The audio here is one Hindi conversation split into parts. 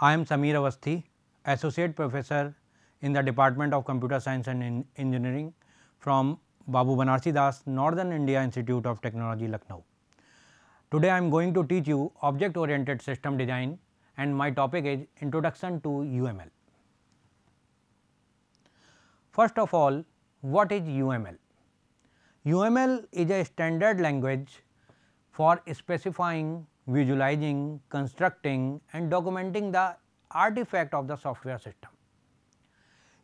I am Samir Avasthi, Associate Professor in the Department of Computer Science and Engineering from Babu Banarsi Das Northern India Institute of Technology Lucknow. Today I am going to teach you object oriented system design and my topic is introduction to UML. First of all what is UML? UML is a standard language for specifying visualizing, constructing and documenting the artifact of the software system.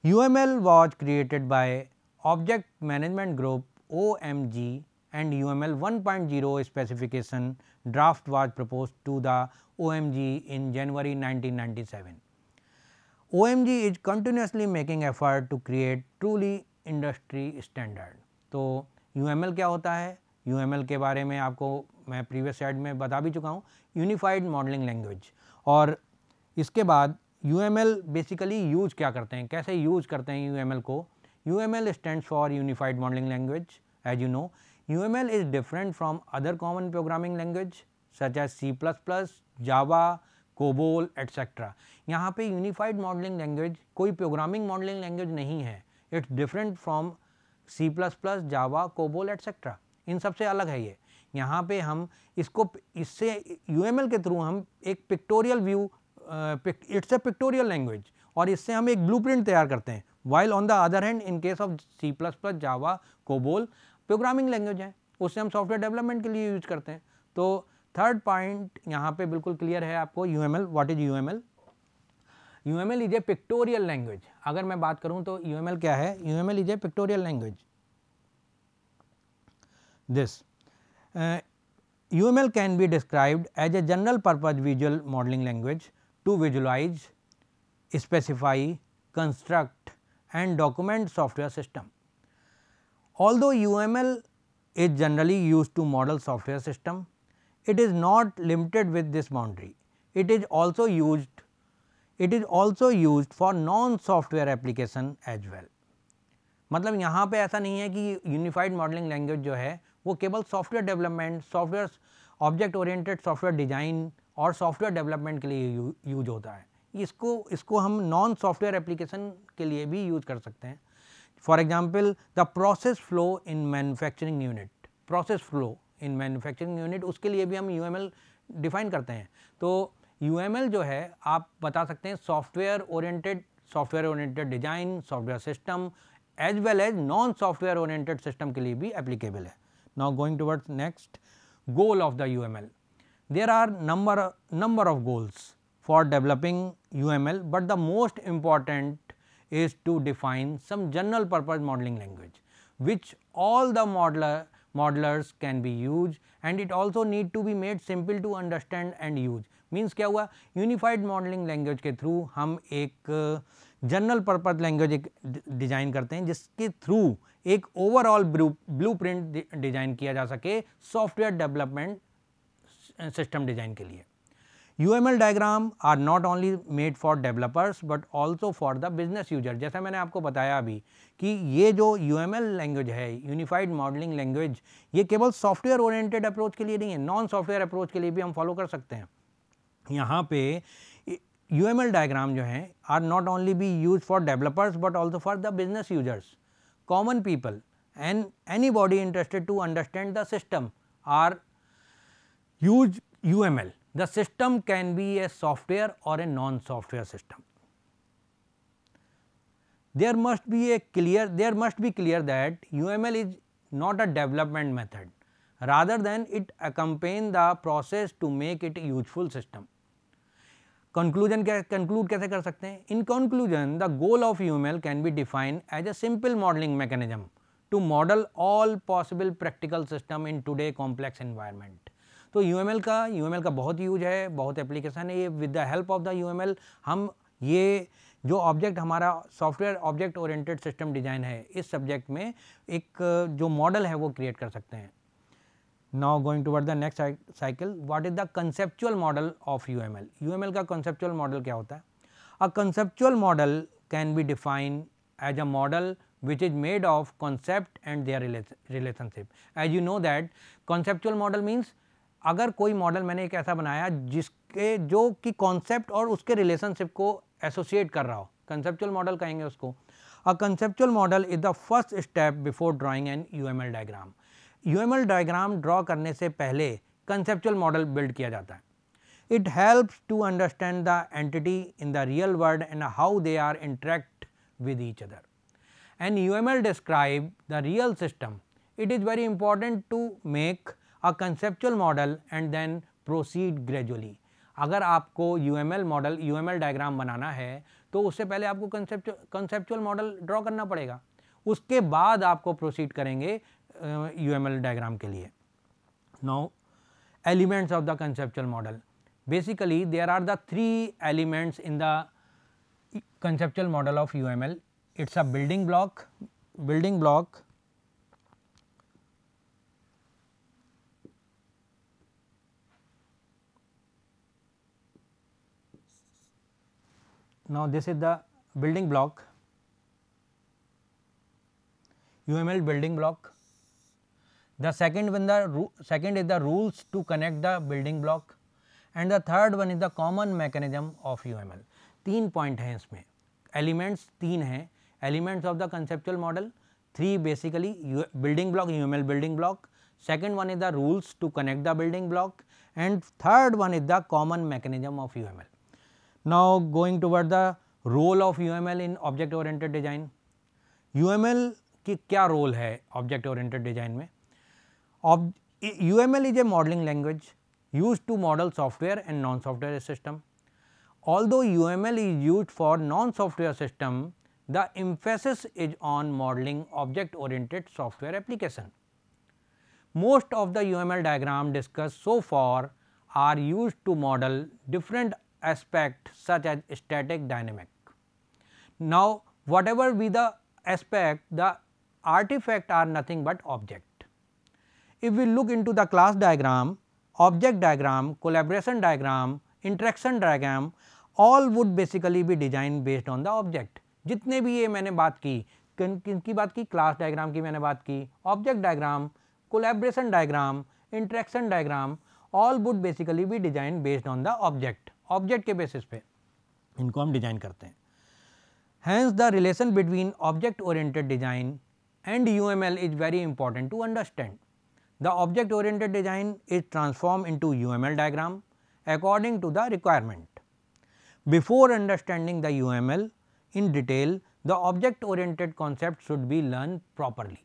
UML was created by Object Management Group OMG and UML 1.0 specification draft was proposed to the OMG in January 1997. OMG is continuously making effort to create truly industry standard. तो UML क्या होता है UML के बारे में आपको मैं प्रीवियस एड में बता भी चुका हूँ यूनिफाइड मॉडलिंग लैंग्वेज और इसके बाद यू बेसिकली यूज क्या करते हैं कैसे यूज करते हैं यू को U M L stand for unified modelling language as you know U M L is different from other common programming language such as C plus plus Java COBOL etcetera यहाँ पर यूनिफाइड मॉडलिंग लैंग्वेज कोई प्रोग्रामिंग मॉडलिंग लैंग्वेज नहीं है it's different from C plus plus Java COBOL etcetera इन सबसे अलग है ये यहाँ पे हम इसको इससे यू के थ्रू हम एक pictorial view it's a pictorial language और इससे हम एक ब्लूप्रिंट तैयार करते हैं while on the other hand in case of C plus plus Java COBOL programming language है उससे हम सॉफ्टवेयर डेवलपमेंट के लिए यूज करते हैं तो थर्ड पॉइंट यहाँ पे बिल्कुल क्लियर है आपको U M L what is U M L U M L is a pictorial language अगर मैं बात करूँ तो यू एम एल क्या है U M L is a pictorial language this uh, UML can be described as a general purpose visual modeling language to visualize, specify, construct and document software system. Although UML is generally used to model software system, it is not limited with this boundary. It is also used it is also used for non software application as well. मतलब यहाँ पे ऐसा नहीं है कि यूनिफाइड मॉडलिंग लैंग्वेज जो है वो केवल software development software object oriented software design और सॉफ्टवेयर डेवलपमेंट के लिए यू, यूज होता है इसको इसको हम नॉन सॉफ्टवेयर एप्लीकेशन के लिए भी यूज कर सकते हैं for example the process flow in manufacturing unit process flow in manufacturing unit उसके लिए भी हम यू डिफाइन करते हैं तो यू जो है आप बता सकते हैं software oriented software oriented design software system as well as non software oriented system के लिए भी एप्लीकेबल है Now going towards next goal of the UML. There are number number of goals for developing UML, but the most important is to define some general purpose modeling language which all the modeler modelers can be used and it also need to be made simple to understand and use. Means क्या हुआ यूनिफाइड मॉडलिंग लैंग्वेज के थ्रू हम एक जनरल पर्पज लैंग्वेज एक डिज़ाइन करते हैं जिसके थ्रू एक ओवरऑल ब्लू प्रिंट डिज़ाइन किया जा सके सॉफ्टवेयर डेवलपमेंट सिस्टम डिज़ाइन के लिए UML diagram are not only made for developers but also for the business user जैसा मैंने आपको बताया अभी कि ये जो यू एम एल लैंग्वेज है यूनिफाइड मॉडलिंग लैंग्वेज ये केवल सॉफ्टवेयर ओरिएंटेड अप्रोच के लिए नहीं है नॉन सॉफ्टवेयर अप्रोच के लिए भी हम फॉलो कर सकते हैं यहाँ पे यू एम डायग्राम जो हैं are not only be use for developers but also for the business users common people and any body interested to understand the system are use U M L the system can be a software और a non software system there must be a clear there must be clear that U M L is not a development method rather than it accompany the process to make it useful system conclusion क्या कंक्लूड कैसे कर सकते हैं in conclusion the goal of UML can be defined as a simple modelling mechanism to model all possible practical system in today complex environment तो यू का यू का बहुत यूज है बहुत एप्लीकेशन है ये with the help of the U हम ये जो ऑब्जेक्ट हमारा software object oriented system design है इस सब्जेक्ट में एक जो मॉडल है वो क्रिएट कर सकते हैं Now going toward the next cycle, what is the conceptual model of UML? UML का conceptual model क्या होता है? A conceptual model can be defined as a model which is made of concept and their relationship. As you know that conceptual model means अगर कोई मॉडल मैंने एक ऐसा बनाया जिसके जो कि कॉन्सेप्ट और उसके रिलेशनशिप को एसोसिएट कर रहा हो कंसेप्चुअल मॉडल कहेंगे उसको a conceptual model is the first step before drawing an UML diagram UML diagram draw करने से पहले कंसेप्चुअल मॉडल बिल्ड किया जाता है it helps to understand the entity in the real world and how they are interact with each other and U M L describe the real system it is very important to make a conceptual model and then proceed gradually अगर आपको U M L model U M L diagram बनाना है तो उससे पहले आपको कंसेप्चुअल मॉडल ड्रॉ करना पड़ेगा उसके बाद आपको प्रोसीड करेंगे UML diagram ke liye. Now elements of the conceptual model basically there are the three elements in the conceptual model of UML it is a building block building block now this is the building block UML building block the second one the रू second is the rules to connect the building block and the third one is the common mechanism of U M L तीन पॉइंट हैं इसमें एलिमेंट्स तीन हैं elements of the conceptual model three basically building block U M L building block second one is the rules to connect the building block and third one is the common mechanism of U M L now going toward the role of U M L in object oriented design U M L की क्या रोल है ऑब्जेक्ट ओरिएंटेड डिजाइन में of UML is a modeling language used to model software and non-software system. Although UML is used for non-software system, the emphasis is on modeling object oriented software application. Most of the UML diagram discussed so far are used to model different aspects such as static dynamic. Now, whatever be the aspect the artifact are nothing but object. if we look into the class diagram, object diagram, collaboration diagram, interaction diagram all would basically be designed based on the object. जितने भी ये मैंने बात की किन की बात की क्लास डायग्राम की मैंने बात की object diagram collaboration diagram interaction diagram all would basically भी design based on the object object के बेसिस पे इनको हम डिजाइन करते हैं hence the relation between object oriented design and U M L is very important to understand The object oriented design is transformed into UML diagram according to the requirement. Before understanding the UML in detail, the object oriented concept should be learned properly.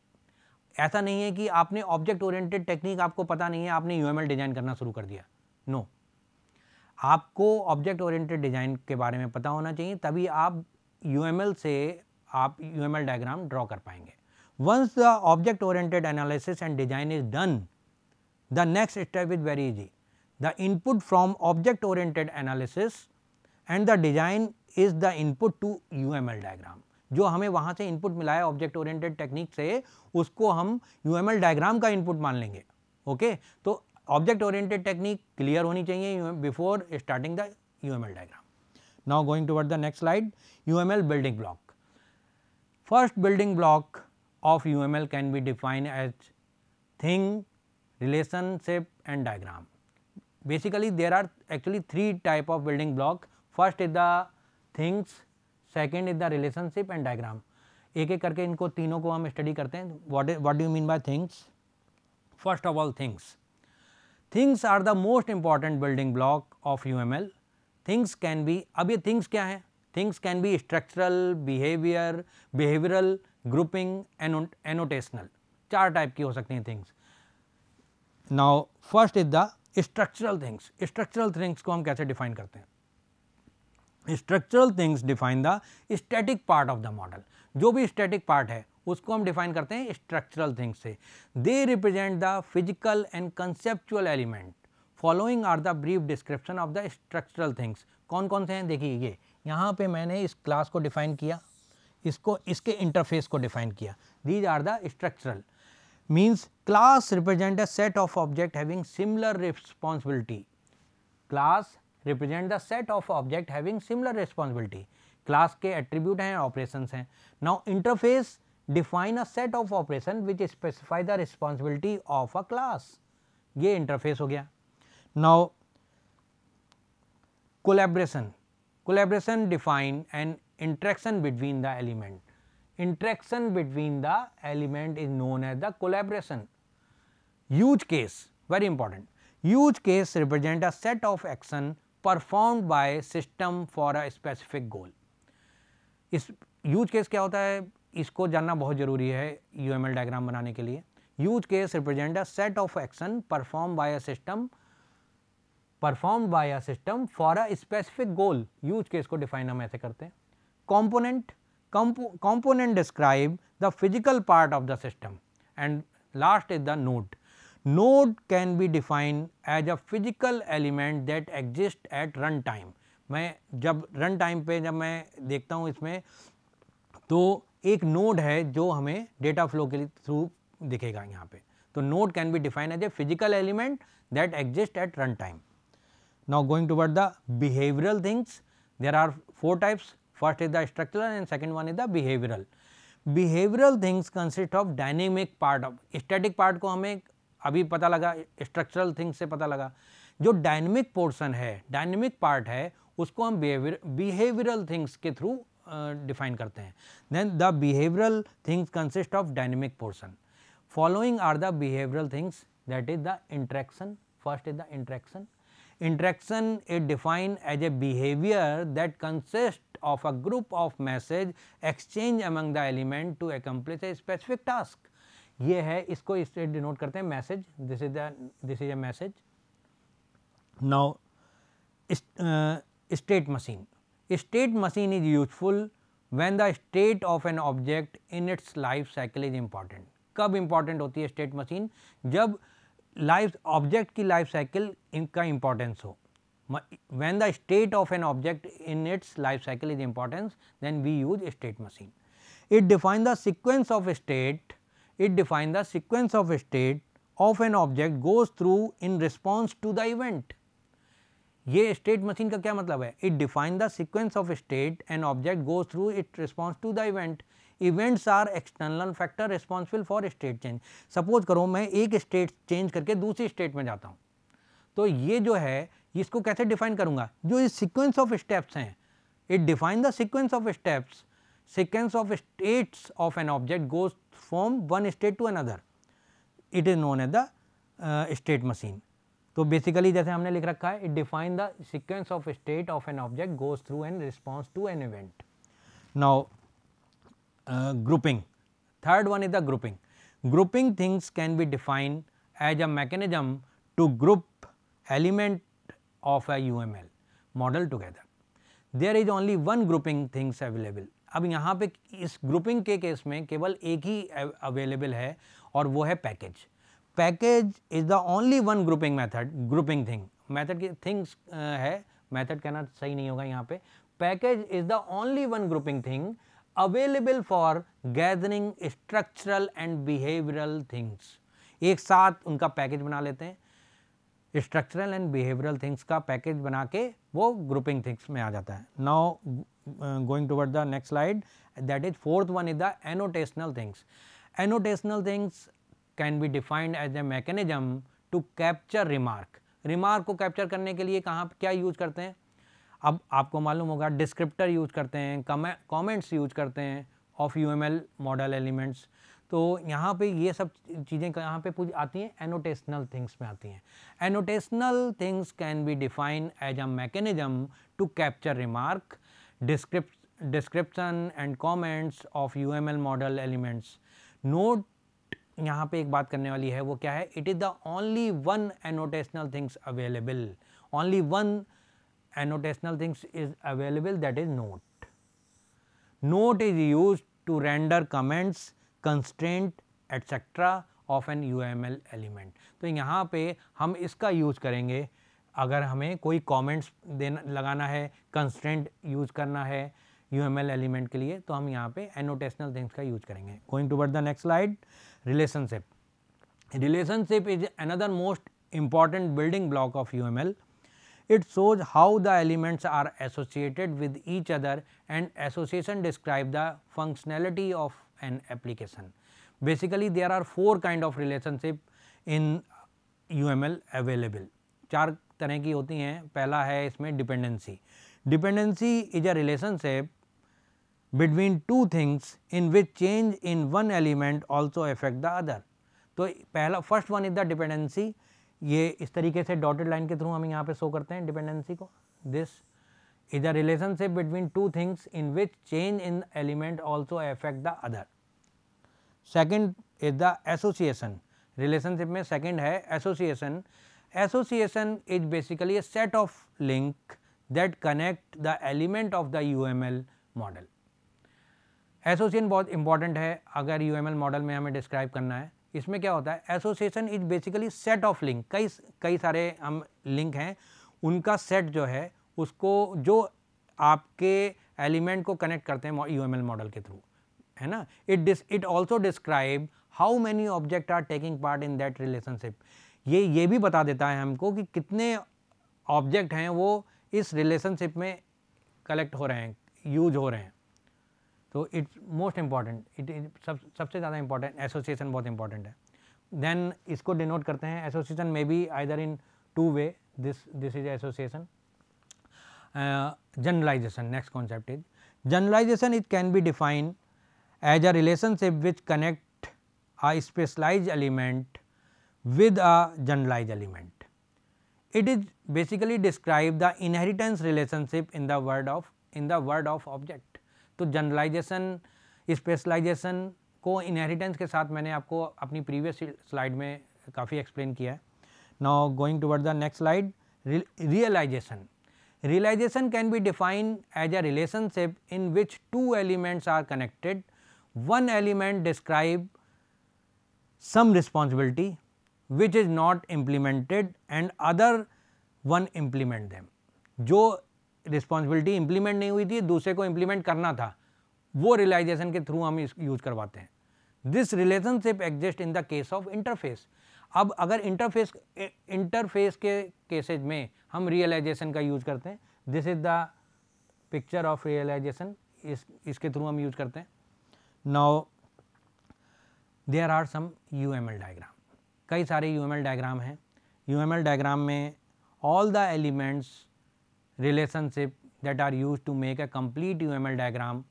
ऐसा नहीं है कि आपने ऑब्जेक्ट ओरिएंटेड टेक्निक आपको पता नहीं है आपने यूएमएल डिजाइन करना शुरू कर दिया नो no. आपको ऑब्जेक्ट ओरिएंटेड डिजाइन के बारे में पता होना चाहिए तभी आप यूएमएल से आप यूएमएल डायग्राम ड्रॉ कर पाएंगे Once the object oriented analysis and design is done, the next step is very easy. The input from object oriented analysis and the design is the input to UML diagram. जो हमें वहाँ से इनपुट मिला है ऑब्जेक्ट ओरिएंटेड टेक्निक से उसको हम यू एम एल डायग्राम का इनपुट मान लेंगे ओके तो ऑब्जेक्ट ओरिएंटेड टेक्निक क्लियर होनी चाहिए before starting the U M L diagram now going toward the next slide U M L building block first building block of UML can be defined as thing, relationship and diagram. Basically there are actually three type of building block. First is the things, second is the relationship and diagram. एक एक करके इनको तीनों को हम स्टडी करते हैं what what do mean by things first of all things things are the most important building block of U M L things can be अब ये थिंग्स क्या है things can be structural behaviour behavioural grouping and annotational चार टाइप की हो सकती हैं things now first is the structural things structural things को हम कैसे डिफाइन करते हैं structural things define the static part of the model जो भी स्टैटिक पार्ट है उसको हम डिफाइन करते हैं स्ट्रक्चरल थिंग्स से they represent the physical and conceptual element following are the brief description of the structural things कौन कौन से हैं देखिए ये यहाँ पे मैंने इस क्लास को डिफाइन किया इसको इसके इंटरफेस को डिफाइन किया these are the structural means class represent a set of object having similar responsibility class represent the set of object having similar responsibility class के एट्रीब्यूट हैं ऑपरेशन हैं now interface define a set of operation which specify the responsibility of a class ये इंटरफेस हो गया now collaboration collaboration define and interaction between the element. Interaction between the element is known as the collaboration. Huge case very important. Huge case represent a set of action performed by system for a specific goal. is use case kya hota hai isko janna bahut zaruri hai uml diagram banane ke liye के case represent a set of action performed by a system performed by a system for a specific goal specific case ko define hum aise karte hain component, compo component describe the physical part of the system and last is the node. Node can be defined as a physical element that exist at run time. मैं जब रन टाइम पे जब मैं देखता हूँ इसमें तो एक नोड है जो हमें डेटा फ्लो के through dikhega yahan pe to node can be defined as a physical element that exist at run time now going toward the behavioral things there are four types First is the structural and second one is the behavioral. Behavioral things consist of dynamic part of static part ko hame abhi pata laga structural things se pata laga jo dynamic portion hai dynamic part hai usko hum behavior behavioral things ke through define uh, करते हैं then the behavioural things consist of dynamic portion following are the behavioural things that is the interaction first is the interaction interaction is define as a behaviour that consist of a group of message exchange among the element to accomplish a specific task. ये है इसको इससे डिनोट करते हैं message this is this is a message now state machine state machine is useful when the state of an object in its life cycle is important. कब important होती है state machine जब life object की life cycle इनका importance हो when the state of an object in its life cycle is important then we use a state machine. It define the sequence of a state, it define the sequence of a state of an object goes through in response to the event. ye state machine ka kya matlab hai it define the sequence of a state an object goes through it response to the event events are external factor responsible for state change suppose करो मैं एक स्टेट चेंज करके दूसरी स्टेट में जाता हूँ तो ये जो है इसको कैसे डिफाइन करूँगा जो ये सिक्वेंस ऑफ स्टेप्स हैं it define the sequence of steps sequence of states of an object goes from one state to another it is known as the state machine तो बेसिकली जैसे हमने लिख रखा है it define the sequence of state of an object goes through an response to an event now grouping third one is the grouping grouping things can be defined as a mechanism to group element of a UML model together. There is only one grouping things available. अब यहाँ पे इस ग्रुपिंग के केस में केवल एक ही अवेलेबल है और वो है package package is the only one grouping method grouping thing method की थिंग्स है method कहना सही नहीं होगा यहाँ पे package is the only one grouping thing available for gathering structural and behavioral things एक साथ उनका पैकेज बना लेते हैं स्ट्रक्चरल एंड बिहेवियरल थिंग्स का पैकेज बना के वो ग्रुपिंग थिंग्स में आ जाता है now going toward the next slide that is fourth one is the annotational things annotational things can be defined as a mechanism to capture remark remark को कैप्चर करने के लिए कहाँ क्या यूज करते हैं अब आपको मालूम होगा डिस्क्रिप्टर यूज करते हैं कमेंट्स यूज करते हैं ऑफ यू मॉडल एलिमेंट्स तो यहाँ पे ये सब चीज़ें यहाँ पे पूरी आती हैं एनोटेशनल थिंग्स में आती हैं annotational things can be define as a mechanism to capture remark डिस्क्रिप description and comments of U M L model elements note यहाँ पे एक बात करने वाली है वो क्या है it is the only one annotational things available only one annotational things is available that is note note is use to render comments constant etcetera of an U M L element तो यहाँ पर हम इसका यूज करेंगे अगर हमें कोई कॉमेंट्स देना लगाना है कंस्टेंट यूज करना है यू एम एल एलिमेंट के लिए तो हम यहाँ पर एनोटेशनल थिंग्स का यूज करेंगे going toward the next slide relationship relationship is another most important building block of U M L it shows how the elements are associated with each other and association describe the functionality of an application. Basically there are four kind of relationship in UML available. चार तरह की होती हैं पहला है इसमें dependency dependency is a relationship between two things in which change in one element also affect the other तो पहला first one is the dependency ये इस तरीके से डॉटेड लाइन के थ्रू हम यहाँ पे शो करते हैं डिपेंडेंसी को this is a relationship between two things in which change in element also affect the other second is the association relationship में सेकेंड है association association is basically set of link that connect the element of the U M L model association बहुत इंपॉर्टेंट है अगर यू एम एल मॉडल में हमें डिस्क्राइब करना है इसमें क्या होता है association is basically set of link कई कई सारे हम लिंक हैं उनका सेट जो है उसको जो आपके एलिमेंट को कनेक्ट करते हैं यू e मॉडल के थ्रू है ना it this it also describe how many object are taking part in that relationship ये ये भी बता देता है हमको कि कितने ऑब्जेक्ट हैं वो इस रिलेशनशिप में कलेक्ट हो रहे हैं यूज हो रहे हैं तो इट्स मोस्ट इम्पॉर्टेंट इट सब सबसे ज़्यादा इम्पॉर्टेंट एसोसिएशन बहुत इंपॉर्टेंट है देन इसको डिनोट करते हैं association may be either in two way this this is association uh, generalization next concept is generalization it can be defined as a relationship which connect a specialized element with a generalized element. It is basically describe the inheritance relationship in the word of in the word of object. तो generalization specialization को inheritance के साथ मैंने आपको अपनी previous slide में काफ़ी explain किया है. Now going towards the next slide realization Realization can be defined as a relationship in which two elements are connected. One element describe some responsibility which is not implemented and other one implement them. जो रिस्पॉन्सिबिलिटी इम्प्लीमेंट नहीं हुई थी दूसरे को इम्प्लीमेंट करना था वो रियलाइजेशन के थ्रू हम यूज करवाते हैं this relationship exist in the case of interface अब अगर इंटरफेस इंटरफेस के केसेज में हम रियलाइजेशन का यूज़ करते हैं this is the picture of realization इस इसके थ्रू हम यूज करते हैं now there are some UML M L diagram कई सारे यू एम एल डायग्राम हैं यू एम एल डायग्राम में all the elements relationship that are use to make a complete U M L diagram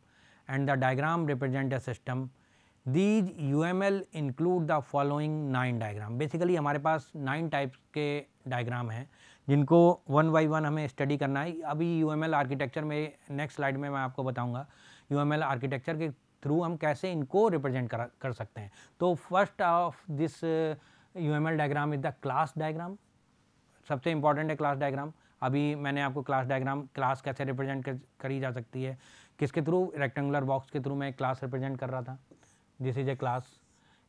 and the diagram represent a system these U M L include the following nine diagram basically हमारे पास नाइन टाइप्स के डायग्राम हैं जिनको वन बाई वन हमें स्टडी करना है अभी यू एम एल आर्किटेक्चर में नेक्स्ट स्लाइड में मैं आपको बताऊँगा यू एम एल आर्किटेक्चर के थ्रू हम कैसे इनको रिप्रेजेंट कर कर सकते हैं तो first of this U M L diagram is the class diagram सबसे इंपॉर्टेंट है क्लास डायग्राम अभी मैंने आपको क्लास डायग्राम क्लास कैसे रिप्रेजेंट करी जा सकती है किसके थ्रू रेक्टेंगुलर बॉक्स के थ्रू मैं क्लास रिप्रेजेंट कर रहा था दिस इज़ ए क्लास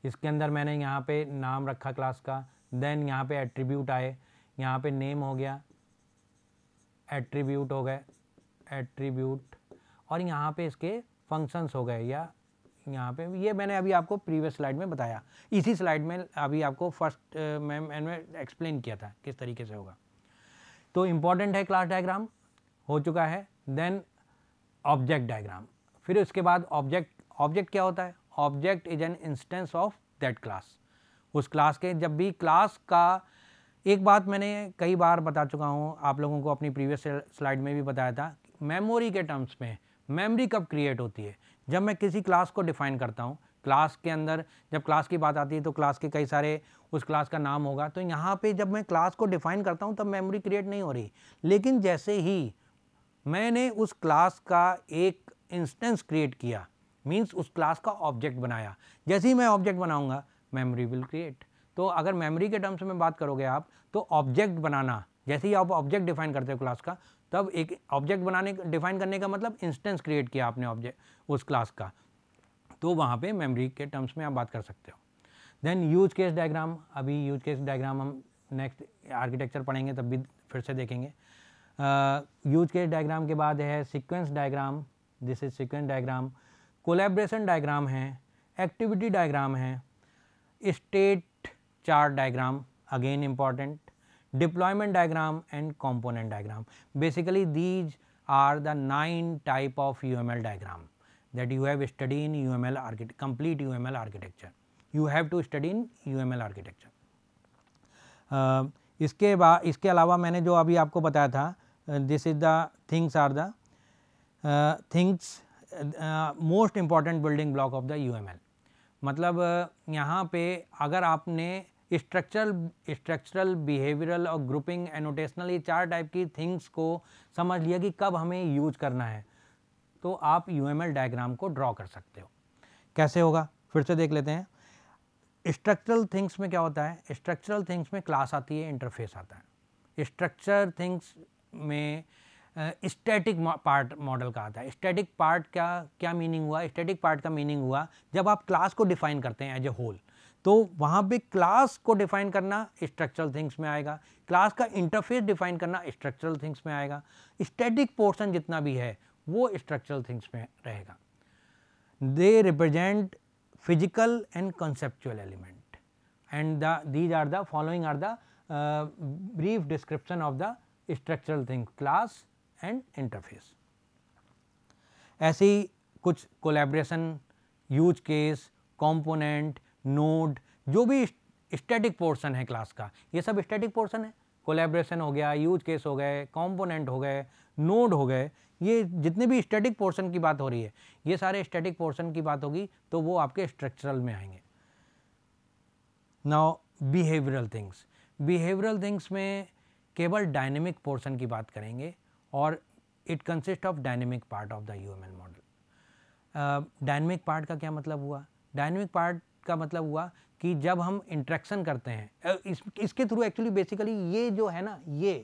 इसके अंदर मैंने यहाँ पे नाम रखा क्लास का देन यहाँ पे एट्रीब्यूट आए यहाँ पे नेम हो गया एट्रीब्यूट हो गए एट्रीब्यूट और यहाँ पे इसके फंक्शंस हो गए या यहाँ पे ये मैंने अभी आपको प्रीवियस स्लाइड में बताया इसी स्लाइड में अभी आपको फर्स्ट मैम मैंने एक्सप्लेन किया था किस तरीके से होगा तो इम्पॉर्टेंट है क्लास डायग्राम हो चुका है देन ऑब्जेक्ट डायग्राम फिर उसके बाद ऑब्जेक्ट ऑब्जेक्ट क्या होता है object is an instance of that class उस क्लास के जब भी क्लास का एक बात मैंने कई बार बता चुका हूँ आप लोगों को अपनी प्रीवियस स्लाइड में भी बताया था मेमोरी के टर्म्स में मेमोरी कब क्रिएट होती है जब मैं किसी क्लास को डिफ़ाइन करता हूँ क्लास के अंदर जब क्लास की बात आती है तो क्लास के कई सारे उस क्लास का नाम होगा तो यहाँ पे जब मैं क्लास को डिफ़ाइन करता हूँ तब मेमोरी क्रिएट नहीं हो रही लेकिन जैसे ही मैंने उस क्लास का एक इंस्टेंस क्रिएट किया मीन्स उस क्लास का ऑब्जेक्ट बनाया जैसे ही मैं ऑब्जेक्ट बनाऊँगा मेमोरी विल क्रिएट तो अगर मेमोरी के टर्म्स में बात करोगे आप तो ऑब्जेक्ट बनाना जैसे ही आप ऑब्जेक्ट डिफाइन करते हो क्लास का तब एक ऑब्जेक्ट बनाने डिफाइन करने का मतलब इंस्टेंस क्रिएट किया आपने ऑब्जेक्ट उस क्लास का तो वहाँ पे मेमोरी के टर्म्स में आप बात कर सकते हो देन यूज केस डायग्राम अभी यूज केस डायग्राम हम नेक्स्ट आर्किटेक्चर पढ़ेंगे तब भी फिर से देखेंगे यूज केस डायग्राम के बाद है sequence diagram this is sequence diagram collaboration diagram है एक्टिविटी डायग्राम है state chart diagram again important deployment diagram and component diagram basically these are the nine type of U M L diagram that you have study in U M L आर्किट complete U M L architecture you have to study in U M L architecture इसके बाद इसके अलावा मैंने जो अभी आपको बताया था this is the things are the things most important building block of the U मतलब यहाँ पे अगर आपने स्ट्रक्चरल स्ट्रक्चरल बिहेवियरल और ग्रुपिंग एनोटेशनल ये चार टाइप की थिंग्स को समझ लिया कि कब हमें यूज करना है तो आप यू डायग्राम को ड्रॉ कर सकते हो कैसे होगा फिर से देख लेते हैं स्ट्रक्चरल थिंग्स में क्या होता है स्ट्रक्चरल थिंग्स में क्लास आती है इंटरफेस आता है स्ट्रक्चर थिंग्स में स्टैटिक पार्ट मॉडल का आता है स्टैटिक पार्ट का क्या मीनिंग हुआ स्टैटिक पार्ट का मीनिंग हुआ जब आप क्लास को डिफाइन करते हैं एज ए होल तो वहाँ पे क्लास को डिफाइन करना स्ट्रक्चरल थिंग्स में आएगा क्लास का इंटरफेस डिफाइन करना स्ट्रक्चरल थिंग्स में आएगा स्टैटिक पोर्शन जितना भी है वो स्ट्रक्चरल थिंग्स में रहेगा they represent physical and conceptual element and the these are the following are the brief description of the structural thing class and interface ऐसे ही कुछ collaboration use case component node जो भी स्टैटिक पोर्शन है क्लास का ये सब स्टैटिक पोर्शन है कोलेब्रेशन हो गया यूज केस हो गए कॉम्पोनेंट हो गए नोड हो गए ये जितने भी स्टैटिक पोर्शन की बात हो रही है ये सारे स्टैटिक पोर्शन की बात होगी तो वो आपके स्ट्रक्चरल में आएंगे now behavioural things behavioural things में केवल डायनेमिक पोर्शन की बात करेंगे और it consist of dynamic part of the U M N model dynamic part का क्या मतलब हुआ डायनेमिक पार्ट का मतलब हुआ कि जब हम इंट्रैक्शन करते हैं इस, इसके थ्रू एक्चुअली बेसिकली ये जो है ना ये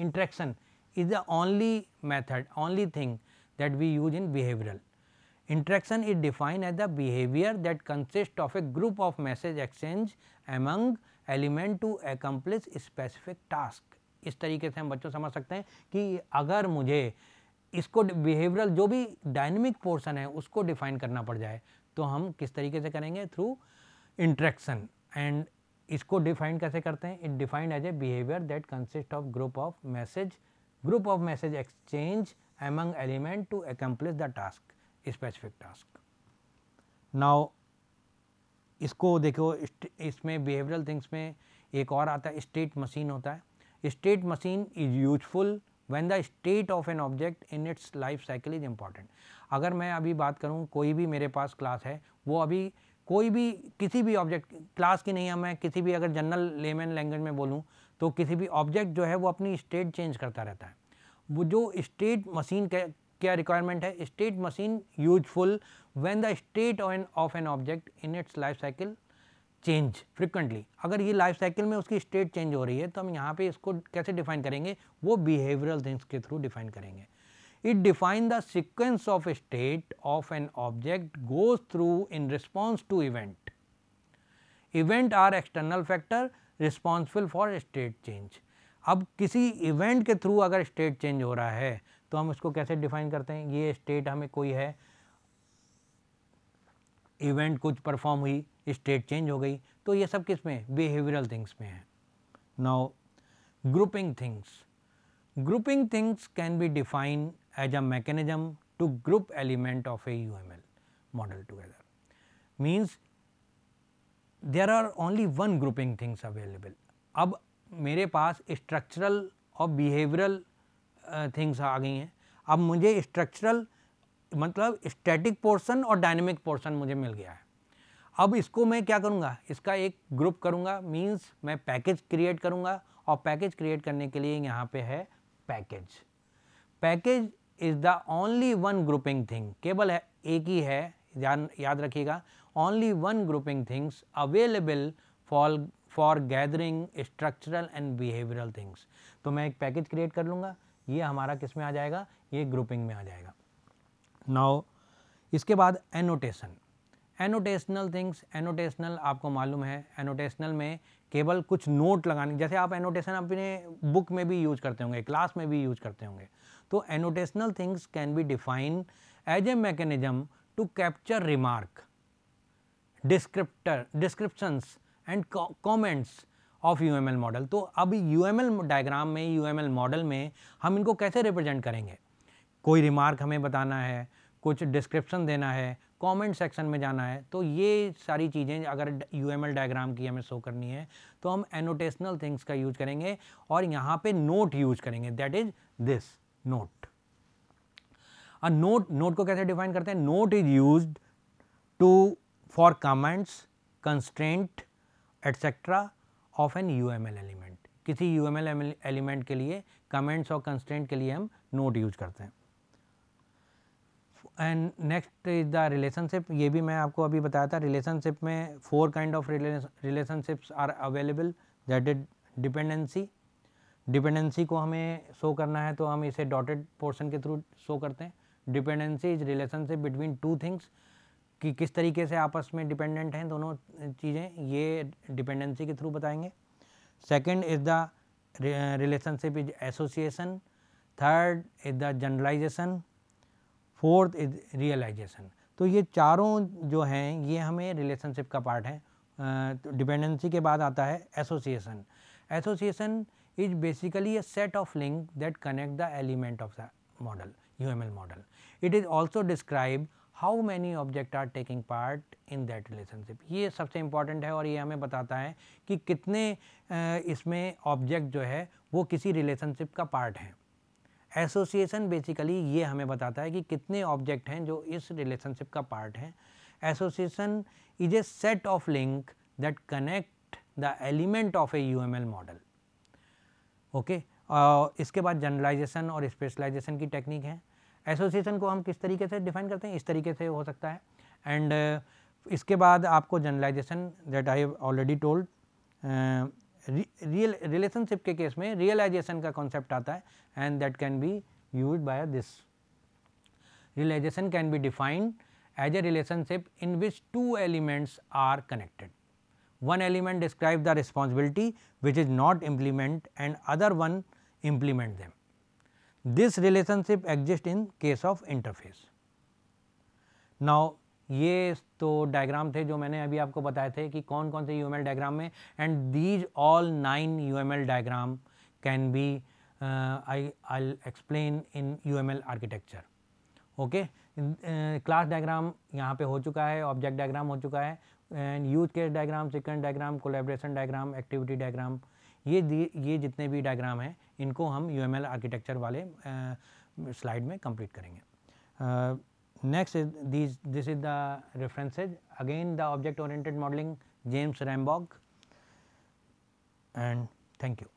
interaction is the only method only thing that we use in behavioural interaction is define as the behaviour that consist of a group of message exchange among element to accomplish specific task इस तरीके से हम बच्चों समझ सकते हैं कि अगर मुझे इसको बिहेवियरल जो भी डायनेमिक पोर्शन है उसको डिफाइन करना पड़ जाए तो हम किस तरीके से करेंगे थ्रू इंट्रैक्शन एंड इसको डिफाइन कैसे करते हैं it defined as a behaviour that consist of group of message group of message exchange among element to accomplish the task specific task now इसको देखो इसमें बिहेवियरल थिंग्स में एक और आता है स्टेट मशीन होता है state machine is useful when the state of an object in its life cycle is important अगर मैं अभी बात करूँ कोई भी मेरे पास क्लास है वो अभी कोई भी किसी भी ऑब्जेक्ट क्लास की नहीं है मैं किसी भी अगर जनरल लेमन लैंग्वेज में बोलूँ तो किसी भी ऑब्जेक्ट जो है वो अपनी स्टेट चेंज करता रहता है वो जो स्टेट मशीन का क्या रिक्वायरमेंट है state machine useful when the state of an object in its life cycle change frequently अगर ये लाइफ साइकिल में उसकी स्टेट चेंज हो रही है तो हम यहाँ पे इसको कैसे डिफाइन करेंगे वो बिहेवियरल थिंग्स के थ्रू डिफाइन करेंगे it define the sequence of state of an object goes through in response to event event are external factor responsible for state change अब किसी इवेंट के थ्रू अगर स्टेट चेंज हो रहा है तो हम इसको कैसे डिफाइन करते हैं ये स्टेट हमें कोई है इवेंट कुछ परफॉर्म हुई स्टेट चेंज हो गई तो ये सब किस में बिहेवियरल थिंग्स में है now grouping things grouping things can be define as a mechanism to group element of a U M L model together means there are only one grouping things available अब मेरे पास स्ट्रक्चरल और बिहेवियरल थिंग्स uh, आ गई हैं अब मुझे स्ट्रक्चरल मतलब स्टैटिक पोर्शन और डायनेमिक पोर्शन मुझे मिल गया है अब इसको मैं क्या करूँगा इसका एक ग्रुप करूँगा मीन्स मैं पैकेज क्रिएट करूँगा और पैकेज क्रिएट करने के लिए यहाँ पे है package package is the only one grouping thing केवल है एक ही है याद रखिएगा only one grouping things available for for gathering structural and behavioural things तो मैं एक पैकेज क्रिएट कर लूँगा ये हमारा किस में आ जाएगा ये ग्रुपिंग में आ जाएगा नाउ इसके बाद एनोटेशन एनोटेशनल थिंग्स एनोटेशनल आपको मालूम है एनोटेशनल में केवल कुछ नोट लगाने जैसे आप एनोटेशन अपने बुक में भी यूज करते होंगे क्लास में भी यूज करते होंगे तो annotational things can be define as a mechanism to capture remark descriptor descriptions and comments of U M L model तो अब यू एम एल डायग्राम में यू एम एल मॉडल में हम इनको कैसे रिप्रेजेंट करेंगे कोई रिमार्क हमें बताना है कुछ डिस्क्रिप्शन देना है कमेंट सेक्शन में जाना है तो ये सारी चीज़ें अगर यू एम एल डायग्राम की हमें शो करनी है तो हम एनोटेशनल थिंग्स का यूज करेंगे और यहाँ पे नोट यूज करेंगे that is this note a note note को कैसे डिफाइन करते हैं note is use to for comments constant etcetera of an U M L element किसी यू एम एल एलिमेंट के लिए कमेंट्स और कंस्टेंट के लिए हम नोट यूज करते हैं and next is the relationship ये भी मैं आपको अभी बताया था रिलेशनशिप में four kind of relationships are available that is dependency dependency को हमें शो करना है तो हम इसे डॉटेड पोर्शन के थ्रू शो करते हैं dependency is relationship between two things कि किस तरीके से आपस में डिपेंडेंट हैं दोनों चीज़ें ये डिपेंडेंसी के थ्रू बताएंगे second is the relationship is association third is the generalization fourth is realization तो ये चारों जो हैं ये हमें रिलेशनशिप का पार्ट है तो डिपेंडेंसी के बाद आता है association association is basically a set of link that connect the element of the model U M L model it is also describe how many object are taking part in that relationship ये सबसे इम्पॉर्टेंट है और ये हमें बताता है कि कितने इसमें ऑब्जेक्ट जो है वो किसी रिलेशनशिप का पार्ट है एसोसिएशन बेसिकली ये हमें बताता है कि कितने ऑब्जेक्ट हैं जो इस रिलेशनशिप का पार्ट हैं association is a set of link that connect the element of a U M L model okay इसके बाद जनरलाइजेशन और स्पेशलाइजेशन की टेक्निक है एसोसिएशन को हम किस तरीके से डिफाइन करते हैं इस तरीके से हो सकता है एंड uh, इसके बाद आपको generalization that I have already told real relationship के केस में रियलाइजेशन का कॉन्सेप्ट आता है and that can be use by this realization can be defined as a relationship in which two elements are connected one element describe the responsibility which is not implement and other one implement them this relationship exist in case of interface now ये तो डायग्राम थे जो मैंने अभी आपको बताए थे कि कौन कौन से यू डायग्राम में and these all nine U diagram can be I I explain in U architecture okay class diagram यहाँ पे हो चुका है ऑब्जेक्ट डायग्राम हो चुका है and use case diagram sequence diagram collaboration diagram activity diagram ये ये जितने भी डायग्राम हैं इनको हम यू आर्किटेक्चर वाले स्लाइड uh, में कंप्लीट करेंगे uh, Next is these this is the references again the object oriented modeling James Rambog, and thank you.